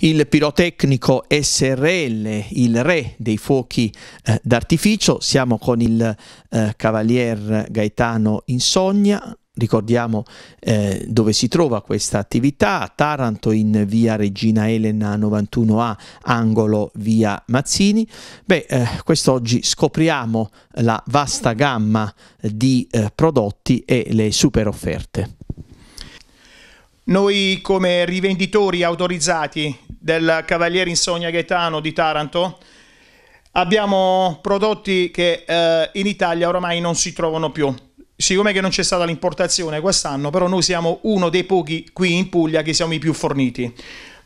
il pirotecnico SRL, il re dei fuochi eh, d'artificio. Siamo con il eh, cavalier Gaetano Insogna. Ricordiamo eh, dove si trova questa attività, a Taranto in via Regina Elena 91A, angolo via Mazzini. Beh, eh, quest'oggi scopriamo la vasta gamma di eh, prodotti e le super offerte. Noi come rivenditori autorizzati del Cavaliere Insogna Gaetano di Taranto abbiamo prodotti che eh, in Italia ormai non si trovano più. Siccome che non c'è stata l'importazione quest'anno, però noi siamo uno dei pochi qui in Puglia che siamo i più forniti.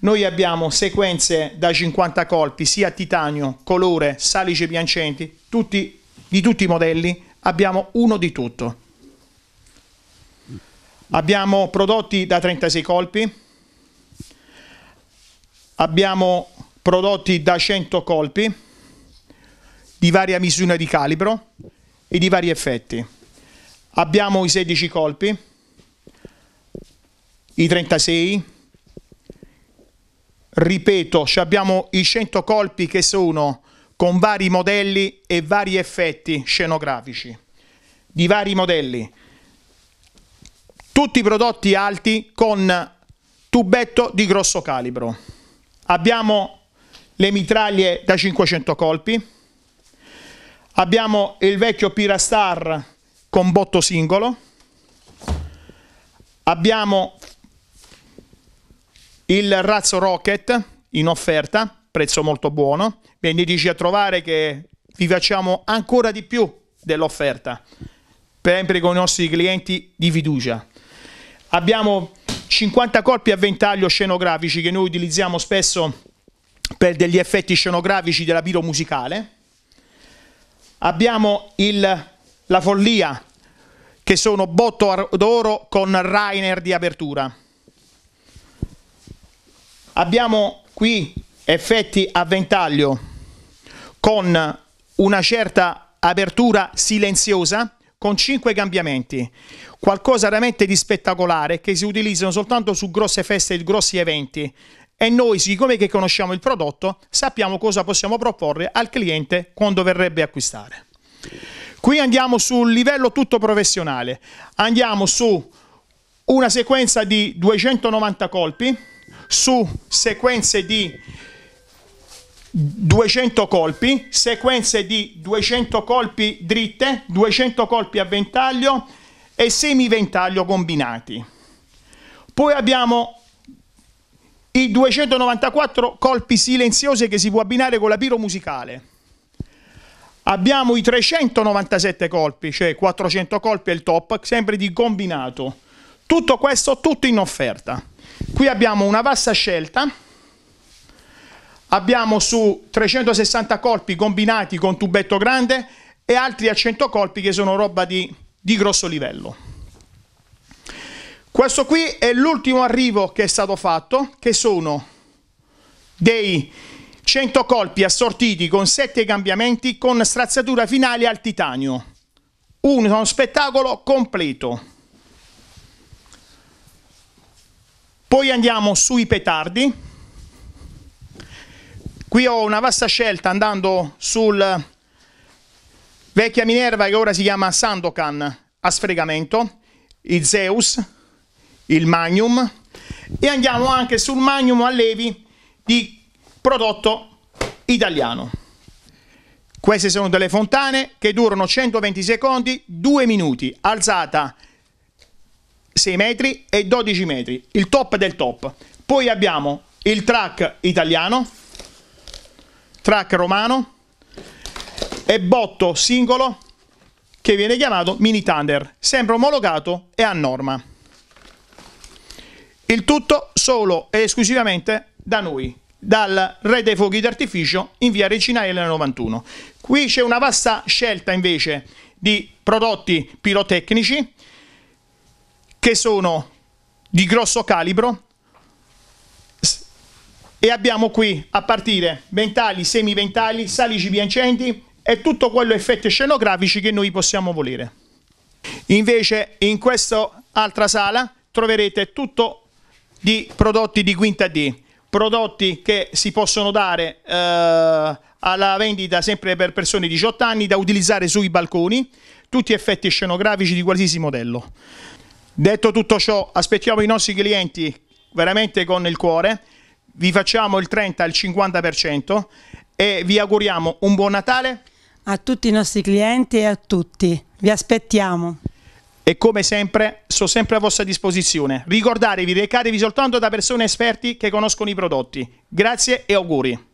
Noi abbiamo sequenze da 50 colpi, sia titanio, colore, salice piangenti, tutti, di tutti i modelli, abbiamo uno di tutto. Abbiamo prodotti da 36 colpi, abbiamo prodotti da 100 colpi di varia misura di calibro e di vari effetti. Abbiamo i 16 colpi, i 36, ripeto, abbiamo i 100 colpi che sono con vari modelli e vari effetti scenografici, di vari modelli. Tutti i prodotti alti con tubetto di grosso calibro. Abbiamo le mitraglie da 500 colpi, abbiamo il vecchio Pirastar con botto singolo, abbiamo il razzo Rocket in offerta, prezzo molto buono, veniteci a trovare che vi facciamo ancora di più dell'offerta, sempre con i nostri clienti di fiducia abbiamo 50 colpi a ventaglio scenografici che noi utilizziamo spesso per degli effetti scenografici della piro musicale. Abbiamo il, la follia che sono botto d'oro con Rainer di apertura. Abbiamo qui effetti a ventaglio con una certa apertura silenziosa con 5 cambiamenti, qualcosa veramente di spettacolare che si utilizzano soltanto su grosse feste e grossi eventi e noi, siccome che conosciamo il prodotto, sappiamo cosa possiamo proporre al cliente quando verrebbe a acquistare. Qui andiamo sul livello tutto professionale, andiamo su una sequenza di 290 colpi, su sequenze di 200 colpi, sequenze di 200 colpi dritte, 200 colpi a ventaglio e semi ventaglio combinati. Poi abbiamo i 294 colpi silenziosi che si può abbinare con la piro musicale. Abbiamo i 397 colpi, cioè 400 colpi è il top, sempre di combinato. Tutto questo tutto in offerta. Qui abbiamo una vasta scelta abbiamo su 360 colpi combinati con tubetto grande e altri a 100 colpi che sono roba di, di grosso livello. Questo qui è l'ultimo arrivo che è stato fatto, che sono dei 100 colpi assortiti con 7 cambiamenti con straziatura finale al titanio. Uno spettacolo completo. Poi andiamo sui petardi. Qui ho una vasta scelta andando sul vecchia Minerva che ora si chiama Sandokan a sfregamento, il Zeus, il Magnum e andiamo anche sul Magnum Allevi di prodotto italiano. Queste sono delle fontane che durano 120 secondi, 2 minuti, alzata 6 metri e 12 metri, il top del top. Poi abbiamo il track italiano track romano e botto singolo che viene chiamato Mini Thunder, sempre omologato e a norma. Il tutto solo e esclusivamente da noi, dal Re dei Fuochi d'Artificio in via l 91. Qui c'è una vasta scelta invece di prodotti pirotecnici che sono di grosso calibro, e abbiamo qui a partire ventali, semiventali, salici biancenti e tutto quello effetti scenografici che noi possiamo volere. Invece in questa altra sala troverete tutto di prodotti di quinta D, prodotti che si possono dare eh, alla vendita sempre per persone di 18 anni da utilizzare sui balconi, tutti effetti scenografici di qualsiasi modello. Detto tutto ciò, aspettiamo i nostri clienti veramente con il cuore vi facciamo il 30 al 50% e vi auguriamo un buon Natale. A tutti i nostri clienti e a tutti, vi aspettiamo. E come sempre, sono sempre a vostra disposizione. Ricordatevi, recatevi soltanto da persone esperti che conoscono i prodotti. Grazie e auguri.